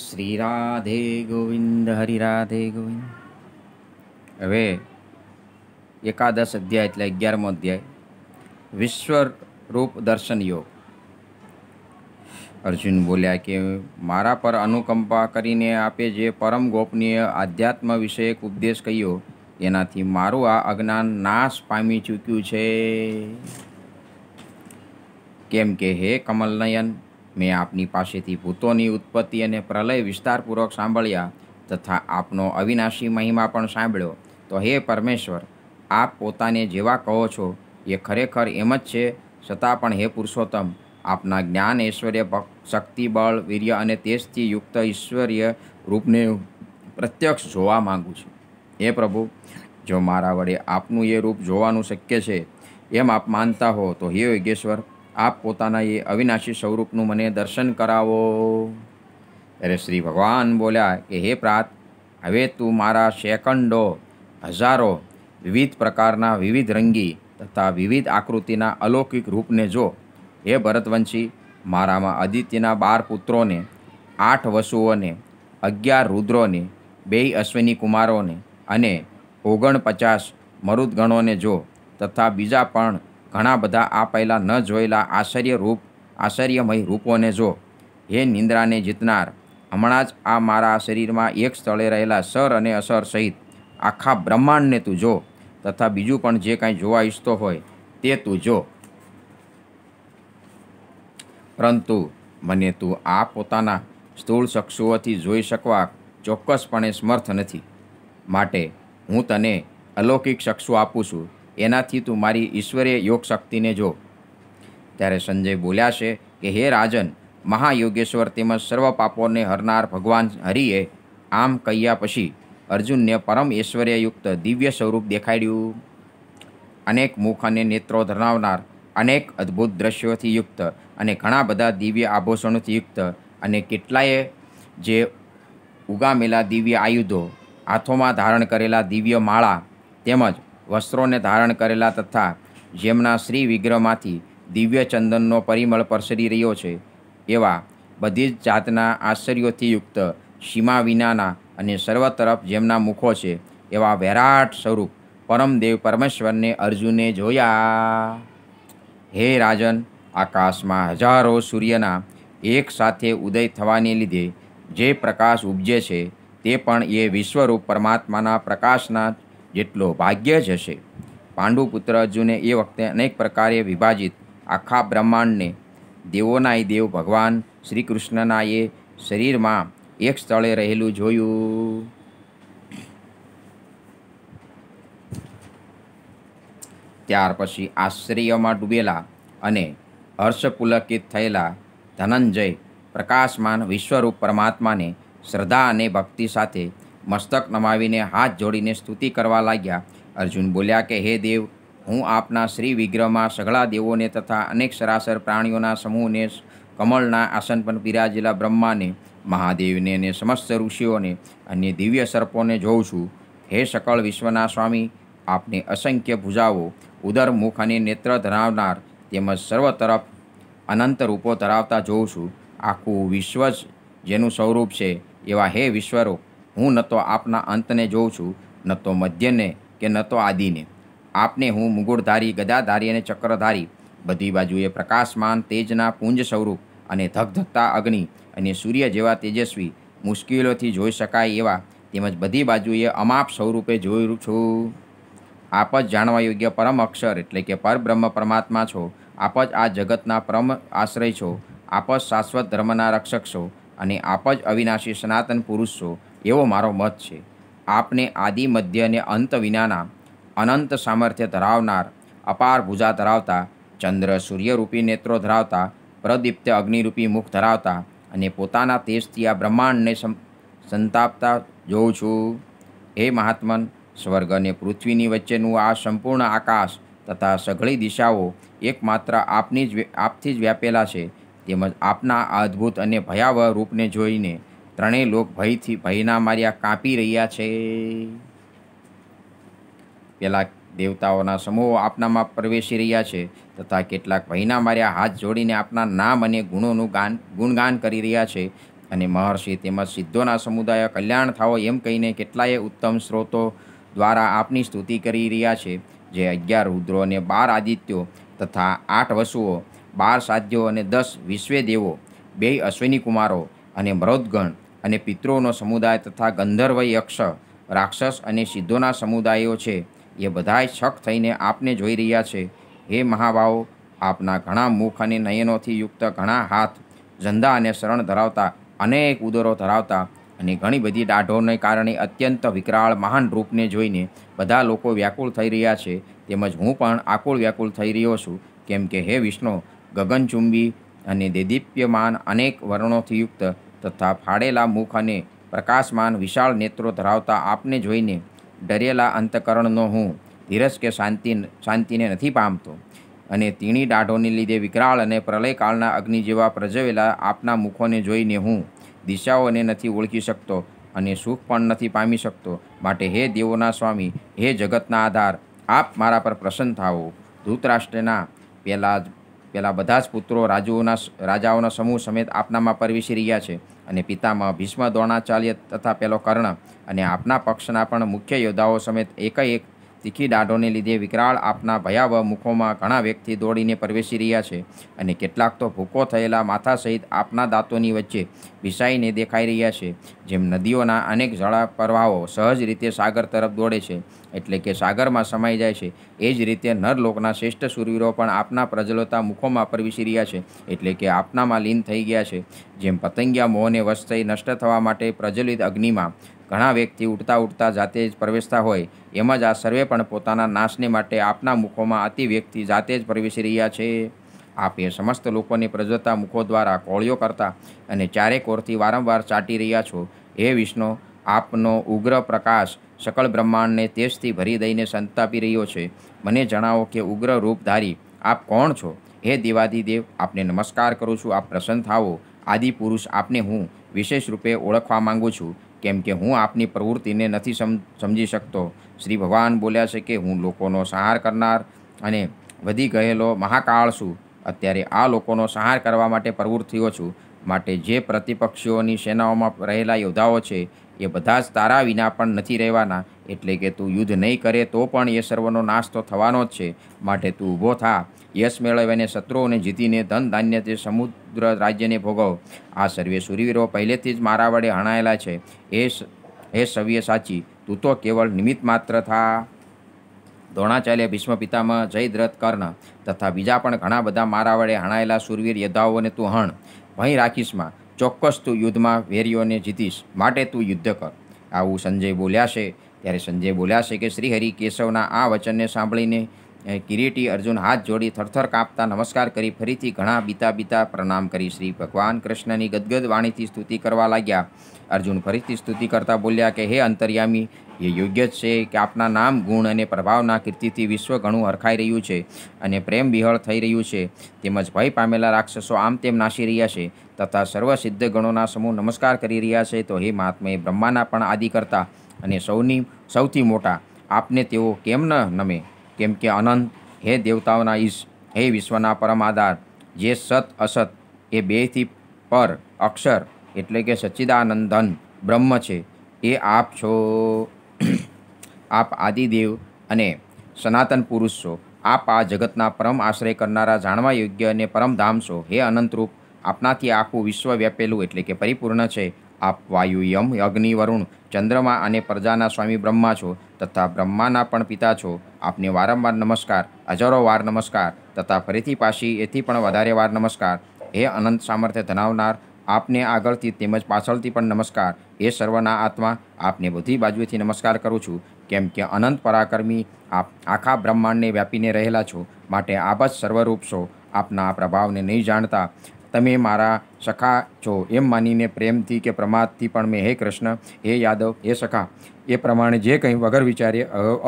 શ્રી રાધે ગોવિંદ હરિરાધે ગોવિંદ હવે એકાદશ અધ્યાય એટલે અગિયારમો અધ્યાય વિશ્વરૂપ દર્શન યોગ અર્જુન બોલ્યા કે મારા પર અનુકંપા કરીને આપે જે પરમ ગોપનીય આધ્યાત્મ વિષયક ઉપદેશ કહ્યો એનાથી મારું આ અજ્ઞાન નાશ પામી ચૂક્યું છે કેમ કે હે કમલનયન મેં આપની પાસેથી ભૂતોની ઉત્પત્તિ અને પ્રલય વિસ્તારપૂર્વક સાંભળ્યા તથા આપનો અવિનાશી મહિમા પણ સાંભળ્યો તો હે પરમેશ્વર આપ પોતાને જેવા કહો છો એ ખરેખર એમ જ છે છતાં પણ હે પુરુષોત્તમ આપના જ્ઞાન ઐશ્વર્ય શક્તિ બળ વીર્ય અને તેજથી યુક્ત ઈશ્વર્ય રૂપને પ્રત્યક્ષ જોવા માગું છું હે પ્રભુ જો મારા વડે આપનું એ રૂપ જોવાનું શક્ય છે એમ આપ માનતા હો તો હે યોગેશ્વર આપ પોતાના એ અવિનાશી સ્વરૂપનું મને દર્શન કરાવો ત્યારે શ્રી ભગવાન બોલ્યા કે હે પ્રાત હવે તું મારા સેકન્ડો હજારો વિવિધ પ્રકારના વિવિધ રંગી તથા વિવિધ આકૃતિના અલૌકિક રૂપને જો હે ભરતવંશી મારામાં આદિત્યના બાર પુત્રોને આઠ વસુઓને અગિયાર રુદ્રોને બે અશ્વિની કુમારોને અને ઓગણપચાસ મરુદગણોને જો તથા બીજા પણ ઘણા બધા આ પહેલાં ન જોયેલા આશ્ચર્ય રૂપ આશ્ચર્યમય રૂપોને જો હે નિંદ્રાને જીતનાર હમણાં જ આ મારા શરીરમાં એક સ્થળે રહેલા સર અને અસર સહિત આખા બ્રહ્માંડને તું જો તથા બીજું પણ જે કાંઈ જોવા ઈચ્છતો હોય તે તું જો પરંતુ મને તું આ પોતાના સ્થૂળ ચક્ષુઓથી જોઈ શકવા ચોક્કસપણે સમર્થ નથી માટે હું તને અલૌકિક ચક્ષુ આપું છું એનાથી તું મારી ઈશ્વરીય યોગ શક્તિને જો ત્યારે સંજય બોલ્યા છે કે હે રાજન મહાયોગેશ્વર તેમજ સર્વ પાપોને હરનાર ભગવાન હરિએ આમ કહ્યા પછી અર્જુનને પરમ ઐશ્વર્યયુક્ત દિવ્ય સ્વરૂપ દેખાડ્યું અનેક મુખ અને નેત્રો ધરાવનાર અનેક અદ્ભુત દ્રશ્યોથી યુક્ત અને ઘણા બધા દિવ્ય આભૂષણોથી યુક્ત અને કેટલાય જે ઉગામેલા દિવ્ય આયુધો હાથોમાં ધારણ કરેલા દિવ્ય માળા તેમજ વસ્ત્રોને ધારણ કરેલા તથા જેમના શ્રી વિગ્રહમાંથી દિવ્ય ચંદનનો પરિમળ પરસરી રહ્યો છે એવા બધી જ જાતના આશ્ચર્યોથી યુક્ત સીમા વિનાના અને સર્વ તરફ જેમના મુખો છે એવા વૈરાટ સ્વરૂપ પરમદેવ પરમેશ્વરને અર્જુને જોયા હે રાજન આકાશમાં હજારો સૂર્યના એક સાથે ઉદય થવાને લીધે જે પ્રકાશ ઉપજે છે તે પણ એ વિશ્વરૂપ પરમાત્માના પ્રકાશના જેટલો ભાગ્ય જ હશે પાંડુપુત્ર અર્જુને એ વખતે અનેક પ્રકારે વિભાજિત આખા બ્રહ્માંડને દેવોનાય દેવ ભગવાન શ્રી કૃષ્ણના એ શરીરમાં એક સ્થળે રહેલું જોયું ત્યાર પછી આશ્રયમાં ડૂબેલા અને હર્ષપુલકિત થયેલા ધનંજય પ્રકાશમાન વિશ્વરૂપ પરમાત્માને શ્રદ્ધા અને ભક્તિ સાથે મસ્તક નમાવીને હાથ જોડીને સ્તુતિ કરવા લાગ્યા અર્જુન બોલ્યા કે હે દેવ હું આપના શ્રી વિગ્રહમાં સઘળા દેવોને તથા અનેક સરાસર પ્રાણીઓના સમૂહને કમળના આસન પર બિરાજેલા બ્રહ્માને મહાદેવને અને સમસ્ત ઋષિઓને અન્ય દિવ્ય સર્પોને જોઉં છું હે સકળ વિશ્વના સ્વામી આપને અસંખ્ય ભૂજાઓ ઉદર મુખ અને નેત્ર ધરાવનાર તેમજ સર્વ તરફ અનંત રૂપો ધરાવતા જોઉં છું આખું વિશ્વ જ જેનું સ્વરૂપ છે એવા હે વિશ્વરૂપ હું ન તો આપના અંતને જોઉં છું ન તો મધ્યને કે ન તો આદિને આપને હું મુગુળધારી ગદાધારી અને ચક્રધારી બધી બાજુએ પ્રકાશમાન તેજના પુંજ સ્વરૂપ અને ધગધગતા અગ્નિ અને સૂર્ય જેવા તેજસ્વી મુશ્કેલોથી જોઈ શકાય એવા તેમજ બધી બાજુએ અમાપ સ્વરૂપે જોઈ છું આપ જ જાણવા યોગ્ય પરમ અક્ષર એટલે કે પરબ્રહ્મ પરમાત્મા છો આપ જ આ જગતના પરમ આશ્રય છો આપ જ શાશ્વત ધર્મના રક્ષક છો અને આપ જ અવિનાશી સનાતન પુરુષ છો એવો મારો મત છે આપને આદિ મધ્ય અને અંત વિનાના અનંત સામર્થ્ય ધરાવનાર અપાર ભૂજા ધરાવતા ચંદ્ર સૂર્યરૂપી નેત્રો ધરાવતા પ્રદીપ્ત અગ્નિરૂપી મુખ ધરાવતા અને પોતાના તેજથી આ બ્રહ્માંડને સંતાપતા જોઉં છું હે મહાત્મન સ્વર્ગ અને પૃથ્વીની વચ્ચેનું આ સંપૂર્ણ આકાશ તથા સઘળી દિશાઓ એકમાત્ર આપની જ આપથી જ વ્યાપેલા છે તેમજ આપના આ અદ્ભુત અને ભયાવહ રૂપને જોઈને ત્રણેય લોક ભયથી ભયના માર્યા કાંપી રહ્યા છે પેલા દેવતાઓના સમૂહો આપનામાં પ્રવેશી રહ્યા છે તથા કેટલાક ભયના માર્યા હાથ જોડીને આપના નામ અને ગુણોનું ગાન ગુણગાન કરી રહ્યા છે અને મહર્ષિ તેમજ સિદ્ધોના સમુદાય કલ્યાણ થાઓ એમ કહીને કેટલાય ઉત્તમ સ્ત્રોતો દ્વારા આપની સ્તુતિ કરી રહ્યા છે જે અગિયાર રુદ્રો અને બાર આદિત્યો તથા આઠ વસુઓ બાર સાધ્યો અને દસ વિશ્વે દેવો બે અશ્વિની કુમારો અને મરોદગણ અને પિતૃઓનો સમુદાય તથા ગંધર્વ યક્ષ રાક્ષસ અને સિદ્ધોના સમુદાયો છે એ બધાય શક થઈને આપને જોઈ રહ્યા છે હે મહાભાવો આપના ઘણા મુખ અને નયનોથી યુક્ત ઘણા હાથ ઝંધા અને શરણ ધરાવતા અનેક ઉદરો ધરાવતા અને ઘણી બધી દાઢોને કારણે અત્યંત વિકરાળ મહાન રૂપને જોઈને બધા લોકો વ્યાકુળ થઈ રહ્યા છે તેમજ હું પણ આકુળ વ્યાકુળ થઈ રહ્યો છું કેમ કે હે વિષ્ણુ ગગનચુંબી અને દેદીપ્યમાન અનેક વર્ણોથી યુક્ત તથા ફાડેલા મુખ અને પ્રકાશમાન વિશાળ નેત્રો ધરાવતા આપને જોઈને ડરેલા અંતકરણનો હું ધીરજ કે શાંતિ શાંતિને નથી પામતો અને તીણી દાઢોને લીધે વિકરાળ અને પ્રલયકાળના અગ્નિ જેવા પ્રજવેલા આપના મુખોને જોઈને હું દિશાઓને નથી ઓળખી શકતો અને સુખ પણ નથી પામી શકતો માટે હે દેવોના સ્વામી હે જગતના આધાર આપ મારા પર પ્રસન્ન થાઓ ધૂતરાષ્ટ્રના પહેલાં પહેલાં બધા જ પુત્રો રાજુઓના રાજાઓના સમૂહ સમેત આપનામાં પરવેશી રહ્યા છે અને પિતામાં ભીષ્મ દ્રોણાચાર્ય તથા પેલો કર્ણ અને આપના પક્ષના પણ મુખ્ય યોદ્ધાઓ સમેત એક એક તીખી દાઢોને લીધે વિકરાળ આપના ભયાવહ મુખોમાં ઘણા વ્યક્તિ દોડીને પ્રવેશી રહ્યા છે અને કેટલાક તો ભૂકો થયેલા માથા સહિત આપના દાંતોની વચ્ચે વિસાઈને દેખાઈ રહ્યા છે જેમ નદીઓના અનેક જળા પ્રવાહો સહજ રીતે સાગર તરફ દોડે છે એટલે કે સાગરમાં સમાઈ જાય છે એ જ રીતે નરલોકના શ્રેષ્ઠ સુરવીરો પણ આપના પ્રજ્વલતા મુખોમાં પ્રવેશી રહ્યા છે એટલે કે આપનામાં લીન થઈ ગયા છે જેમ પતંગિયા મોહને વશ થઈ નષ્ટ થવા માટે પ્રજ્વલિત અગ્નિમાં ઘણા વ્યક્તિ ઉડતા ઉડતા જાતે જ પ્રવેશતા હોય એમ જ આ સર્વે પણ પોતાના નાશને માટે આપના મુખોમાં અતિ વ્યક્તિ જાતે જ પ્રવેશી રહ્યા છે આપે સમસ્ત લોકોને પ્રજ્વતા મુખો દ્વારા કોળીઓ કરતા અને ચારેક ઓરથી વારંવાર ચાટી રહ્યા છો હે વિષ્ણુ આપનો ઉગ્ર પ્રકાશ સકળ બ્રહ્માંડને તેજથી ભરી દઈને સંતાપી રહ્યો છે મને જણાવો કે ઉગ્ર રૂપધારી આપ કોણ છો હે દેવાદિદેવ આપને નમસ્કાર કરું છું આપ પ્રસન્ન થાવો આદિ પુરુષ આપને હું વિશેષ રૂપે ઓળખવા માગું છું કેમ કે હું આપની પ્રવૃત્તિને નથી સમજી શકતો શ્રી ભગવાન બોલ્યા છે કે હું લોકોનો સંહાર કરનાર અને વધી ગયેલો મહાકાળ છું અત્યારે આ લોકોનો સંહાર કરવા માટે પ્રવૃત્તિઓ છું માટે જે પ્રતિપક્ષીઓની સેનાઓમાં રહેલા યોદ્ધાઓ છે એ બધા જ તારા વિના પણ નથી રહેવાના એટલે કે તું યુદ્ધ નહીં કરે તો પણ એ સર્વનો નાશ તો થવાનો જ છે માટે તું ઊભો થા યશ મેળવીને શત્રુઓને જીતીને ધન ધાન્ય તે સમુદ્ર રાજ્યને ભોગવ આ સર્વે સૂરવીરો પહેલેથી જ મારા વડે હણાયેલા છે એ હે સવ્ય સાચી તું તો કેવળ નિમિત્ત માત્ર થા દ્રોણાચાર્ય ભીષ્મ પિતામાં જયદ્રથ કર્ણ તથા બીજા પણ ઘણા બધા મારા વડે હણાયેલા સુરવીર યોદ્ધાઓને તું હણ ભય રાખીશમાં ચોક્કસ તું યુદ્ધમાં વેરીઓને જીતીશ માટે તું યુદ્ધ કર આવું સંજય બોલ્યા છે ત્યારે સંજય બોલ્યા છે કે હરિ કેશવના આ વચનને સાંભળીને કિરીટી અર્જુન હાથ જોડી થરથર કાપતા નમસ્કાર કરી ફરીથી ઘણા બીતા બીતા પ્રણામ કરી શ્રી ભગવાન કૃષ્ણની ગદગદ વાણીથી સ્તુતિ કરવા લાગ્યા અર્જુન ફરીથી સ્તુતિ કરતા બોલ્યા કે હે અંતર્યામી એ યોગ્ય જ છે કે આપના નામ ગુણ અને પ્રભાવના કીર્તિથી વિશ્વ ઘણું હરખાઈ રહ્યું છે અને પ્રેમ વિહળ થઈ રહ્યું છે તેમજ ભય પામેલા રાક્ષસો આમ તેમ નાસી રહ્યા છે તથા સર્વ સિદ્ધ ગણોના સમૂહ નમસ્કાર કરી રહ્યા છે તો હે મહાત્માએ બ્રહ્માના પણ આદિ કરતાં અને સૌની સૌથી મોટા આપને તેઓ કેમ ન નમે કેમ કે અનંત હે દેવતાઓના ઈશ હે વિશ્વના પરમ આધાર જે સત અસત એ બેથી પર અક્ષર એટલે કે સચ્ચિદાનંદન બ્રહ્મ છે એ આપ છો આપ આદિદેવ અને સનાતન પુરુષ છો આપ આ જગતના પરમ આશ્રય કરનારા જાણવા યોગ્ય અને પરમધામ છો હે અનંતરૂપ આપનાથી આખું વિશ્વ વ્યાપેલું એટલે કે પરિપૂર્ણ છે આપ વાયુ વાયુયમ અગ્નિવરુણ ચંદ્રમા અને પ્રજાના સ્વામી બ્રહ્મા છો તથા બ્રહ્માના પણ પિતા છો આપને વારંવાર નમસ્કાર હજારો વાર નમસ્કાર તથા ફરીથી પાછી એથી પણ વધારે વાર નમસ્કાર હે અનંત સામર્થ્ય ધનાવનાર આપને આગળથી તેમજ પાછળથી પણ નમસ્કાર એ સર્વના આત્મા આપને બધી બાજુએથી નમસ્કાર કરું છું કેમ કે અનંત પરાકર્મી આપ આખા બ્રહ્માંડને વ્યાપીને રહેલા છો માટે આપ જ સર્વરૂપ છો આપના પ્રભાવને નહીં જાણતા તમે મારા સખા છો એમ માનીને પ્રેમથી કે પ્રમાદથી પણ મેં હે કૃષ્ણ હે યાદવ હે સખા એ પ્રમાણે જે કંઈ વગર વિચારે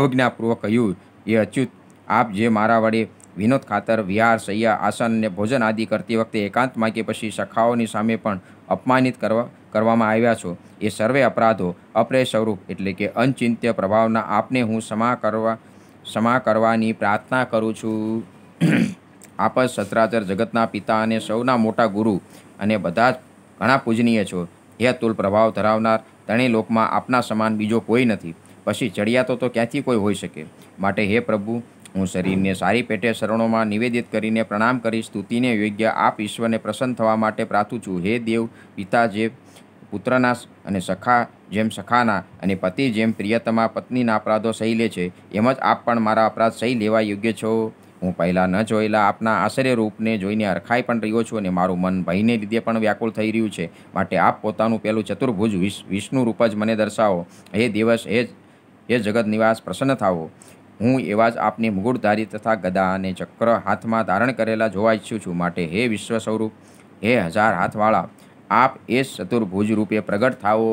અવજ્ઞાપૂર્વક કહ્યું એ અચ્યુત આપ જે મારા વડે વિનોદ ખાતર વિહાર સૈયા આસન અને ભોજન આદિ કરતી વખતે એકાંત કે પછી સખાઓની સામે પણ અપમાનિત કરવા કરવામાં આવ્યા છો એ સર્વે અપરાધો અપ્રય સ્વરૂપ એટલે કે અનચિંત્ય પ્રભાવના આપને હું ક્ષમા કરવા ક્ષમા કરવાની પ્રાર્થના કરું છું આપ જ સત્રાચર જગતના પિતા અને સૌના મોટા ગુરુ અને બધા જ ઘણા પૂજનીય છો હે અતુલ પ્રભાવ ધરાવનાર ત્રણેય લોકમાં આપના સમાન બીજો કોઈ નથી પછી ચડિયાતો તો ક્યાંથી કોઈ હોઈ શકે માટે હે પ્રભુ હું શરીરને સારી પેટે શરણોમાં નિવેદિત કરીને પ્રણામ કરી સ્તુતિને યોગ્ય આપ ઈશ્વરને પ્રસન્ન થવા માટે પ્રાર્થું છું હે દેવ પિતા જે પુત્રના અને સખા જેમ સખાના અને પતિ જેમ પ્રિયતમા પત્નીના અપરાધો સહી લે છે એમ જ આપ પણ મારા અપરાધ સહી લેવા યોગ્ય છો હું પહેલાં ન જોયેલા આપના આશ્ચર્ય રૂપને જોઈને અરખાઈ પણ રહ્યો છું અને મારું મન ભયને લીધે પણ વ્યાકુળ થઈ રહ્યું છે માટે આપ પોતાનું પહેલું ચતુર્ભુજ વિષ્ણુ રૂપ જ મને દર્શાવો હે દિવસ હે હે જગત નિવાસ પ્રસન્ન થાવો હું એવા જ આપની મુગુળધારી તથા ગદા અને ચક્ર હાથમાં ધારણ કરેલા જોવા ઈચ્છું છું માટે હે વિશ્વ સ્વરૂપ હે હજાર હાથવાળા આપ એ ચતુર્ભુજ રૂપે પ્રગટ થાવો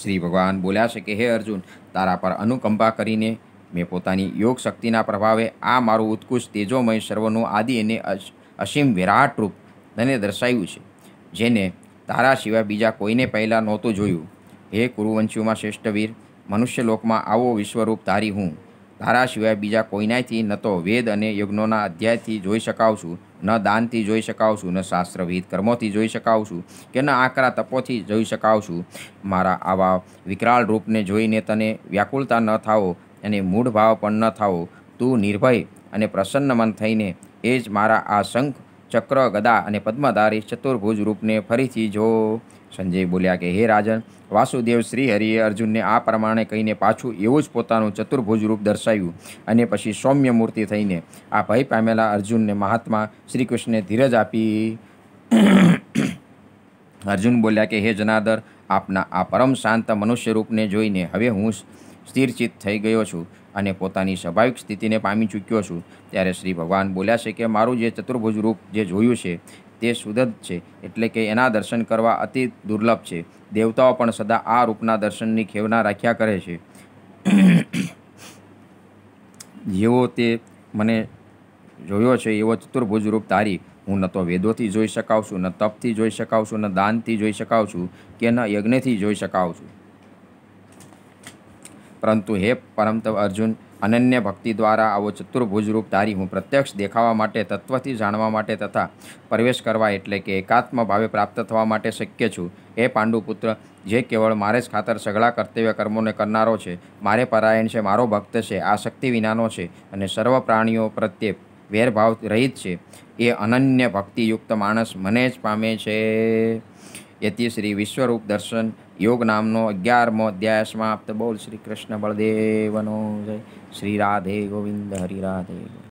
શ્રી ભગવાન બોલ્યા છે કે હે અર્જુન તારા પર અનુકંપા કરીને મેં પોતાની યોગ શક્તિના પ્રભાવે આ મારું ઉત્કૃષ્ટ તેજોમય સર્વનું આદિ અને અસીમ વિરાટ રૂપ તને દર્શાવ્યું છે જેને તારા સિવાય બીજા કોઈને પહેલાં નહોતું જોયું હે કુરુવંશીઓમાં શ્રેષ્ઠ વીર લોકમાં આવો વિશ્વરૂપ ધારી હું તારા સિવાય બીજા કોઈનાથી ન તો વેદ અને યજ્ઞોના અધ્યાયથી જોઈ શકાવશું ન દાનથી જોઈ શકાવશું ન શાસ્ત્રવિધ કર્મોથી જોઈ શકાવશું કે ન આકરા તપોથી જોઈ શકાવશું મારા આવા વિકરાળ રૂપને જોઈને તને વ્યાકુળતા ન થાવો અને ભાવ પણ ન થાઓ તું નિર્ભય અને પ્રસન્ન મન થઈને એ જ મારા આ શંખ ચક્ર ગદા અને પદ્મધારી ચતુર્ભુજ રૂપને ફરીથી જો સંજય બોલ્યા કે હે રાજન વાસુદેવ શ્રી હરિએ અર્જુનને આ પ્રમાણે કહીને પાછું એવું જ પોતાનું ચતુર્ભુજ રૂપ દર્શાવ્યું અને પછી સૌમ્ય મૂર્તિ થઈને આ ભય પામેલા અર્જુનને મહાત્મા શ્રી કૃષ્ણને ધીરજ આપી અર્જુન બોલ્યા કે હે જનાદર આપના આ પરમ શાંત મનુષ્ય રૂપને જોઈને હવે હું સ્થિરચિત થઈ ગયો છું અને પોતાની સ્વાભાવિક સ્થિતિને પામી ચૂક્યો છું ત્યારે શ્રી ભગવાન બોલ્યા છે કે મારું જે ચતુર્ભુજ રૂપ જે જોયું છે તે સુદત છે એટલે કે એના દર્શન કરવા અતિ દુર્લભ છે દેવતાઓ પણ સદા આ રૂપના દર્શનની ખેવના રાખ્યા કરે છે જેવો તે મને જોયો છે એવો ચતુર્ભુજ રૂપ તારી હું ન તો વેદોથી જોઈ શકાઉં છું ન તપથી જોઈ શકાઉં છું ન દાનથી જોઈ શકાઉં છું કે ન યજ્ઞથી જોઈ શકાઉં છું પરંતુ હે પરમત અર્જુન અનન્ય ભક્તિ દ્વારા આવો ચતુર્ભુજ રૂપ ધારી હું પ્રત્યક્ષ દેખાવા માટે તત્વથી જાણવા માટે તથા પ્રવેશ કરવા એટલે કે એકાત્મ ભાવે પ્રાપ્ત થવા માટે શક્ય છું હે પાંડુપુત્ર જે કેવળ મારે જ ખાતર સઘળા કર્તવ્ય કર્મોને કરનારો છે મારે પરાયણ છે મારો ભક્ત છે આ શક્તિ વિનાનો છે અને સર્વ પ્રાણીઓ પ્રત્યે વેરભાવ રહિત છે એ અનન્ય ભક્તિયુક્ત માણસ મને જ પામે છે એથી શ્રી વિશ્વરૂપ દર્શન યોગ નામનો અગિયારમો અધ્યાય સમાપ્ત બોલ શ્રી કૃષ્ણ બળદેવનો જય શ્રી રાધે ગોવિંદ હરિરાધે